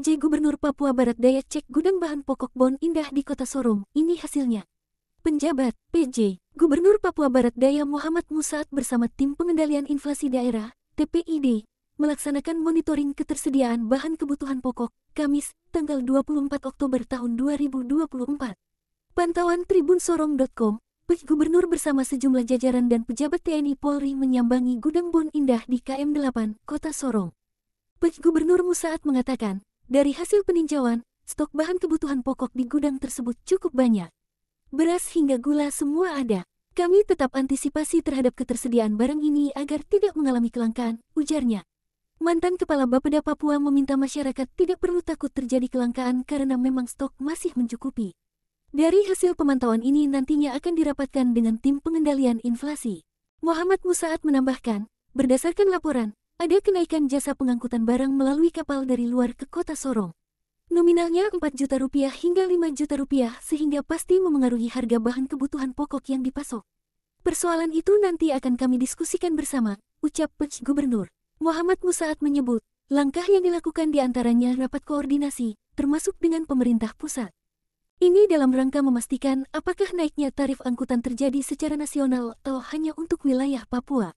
PJ Gubernur Papua Barat Daya cek gudang bahan pokok bon indah di Kota Sorong, ini hasilnya. Penjabat, PJ, Gubernur Papua Barat Daya Muhammad Musaat bersama Tim Pengendalian Inflasi Daerah, TPID, melaksanakan monitoring ketersediaan bahan kebutuhan pokok, Kamis, tanggal 24 Oktober tahun 2024. Pantauan tribunsorong.com, PJ Gubernur bersama sejumlah jajaran dan pejabat TNI Polri menyambangi gudang bon indah di KM8, Kota Sorong. PJ Gubernur Musaat mengatakan, dari hasil peninjauan, stok bahan kebutuhan pokok di gudang tersebut cukup banyak. Beras hingga gula semua ada. Kami tetap antisipasi terhadap ketersediaan barang ini agar tidak mengalami kelangkaan, ujarnya. Mantan Kepala Bapeda Papua meminta masyarakat tidak perlu takut terjadi kelangkaan karena memang stok masih mencukupi. Dari hasil pemantauan ini nantinya akan dirapatkan dengan tim pengendalian inflasi. Muhammad Musaat menambahkan, berdasarkan laporan, ada kenaikan jasa pengangkutan barang melalui kapal dari luar ke kota Sorong. Nominalnya 4 juta rupiah hingga 5 juta rupiah sehingga pasti memengaruhi harga bahan kebutuhan pokok yang dipasok. Persoalan itu nanti akan kami diskusikan bersama, ucap Pej Gubernur. Muhammad Musaat menyebut, langkah yang dilakukan diantaranya rapat koordinasi, termasuk dengan pemerintah pusat. Ini dalam rangka memastikan apakah naiknya tarif angkutan terjadi secara nasional atau hanya untuk wilayah Papua.